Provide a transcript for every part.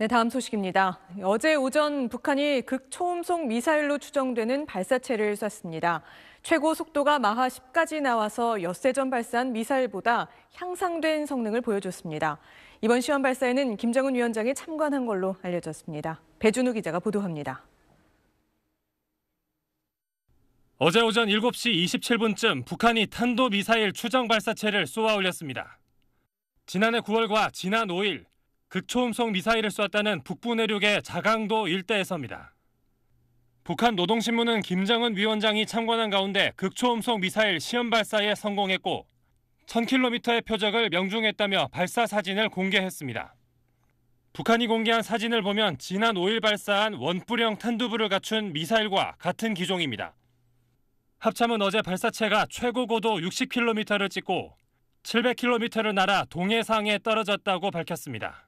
네, 다음 소식입니다. 어제 오전 북한이 극초음속 미사일로 추정되는 발사체를 쐈습니다. 최고 속도가 마하 10까지 나와서 엿새 전 발사한 미사일보다 향상된 성능을 보여줬습니다. 이번 시험 발사에는 김정은 위원장이 참관한 걸로 알려졌습니다. 배준우 기자가 보도합니다. 어제 오전 7시 27분쯤 북한이 탄도미사일 추정 발사체를 쏘아 올렸습니다. 지난해 9월과 지난 5일 극초음속 미사일을 쐈다는 북부 내륙의 자강도 일대에서입니다. 북한 노동신문은 김정은 위원장이 참관한 가운데 극초음속 미사일 시험 발사에 성공했고 1000km의 표적을 명중했다며 발사 사진을 공개했습니다. 북한이 공개한 사진을 보면 지난 5일 발사한 원뿔형 탄두부를 갖춘 미사일과 같은 기종입니다. 합참은 어제 발사체가 최고 고도 60km를 찍고 700km를 날아 동해상에 떨어졌다고 밝혔습니다.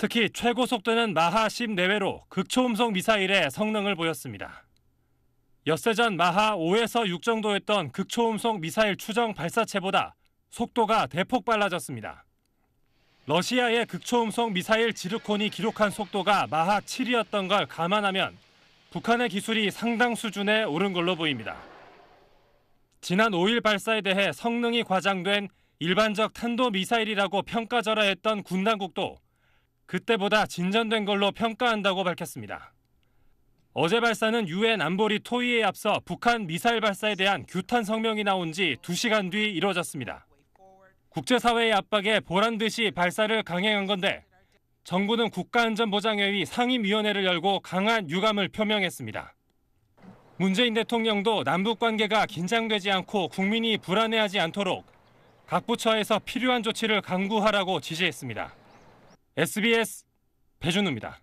특히 최고 속도는 마하 10 내외로 극초음속 미사일의 성능을 보였습니다. 엿새 전 마하 5에서 6 정도였던 극초음속 미사일 추정 발사체보다 속도가 대폭 빨라졌습니다. 러시아의 극초음속 미사일 지르콘이 기록한 속도가 마하 7이었던 걸 감안하면 북한의 기술이 상당 수준에 오른 걸로 보입니다. 지난 5일 발사에 대해 성능이 과장된 일반적 탄도 미사일이라고 평가절하했던 군 당국도 그때보다 진전된 걸로 평가한다고 밝혔습니다. 어제 발사는 유엔 안보리 토의에 앞서 북한 미사일 발사에 대한 규탄 성명이 나온 지 2시간 뒤 이뤄졌습니다. 국제사회의 압박에 보란 듯이 발사를 강행한 건데 정부는 국가안전보장회의 상임위원회를 열고 강한 유감을 표명했습니다. 문재인 대통령도 남북 관계가 긴장되지 않고 국민이 불안해하지 않도록 각 부처에서 필요한 조치를 강구하라고 지시했습니다. SBS 배준우입니다.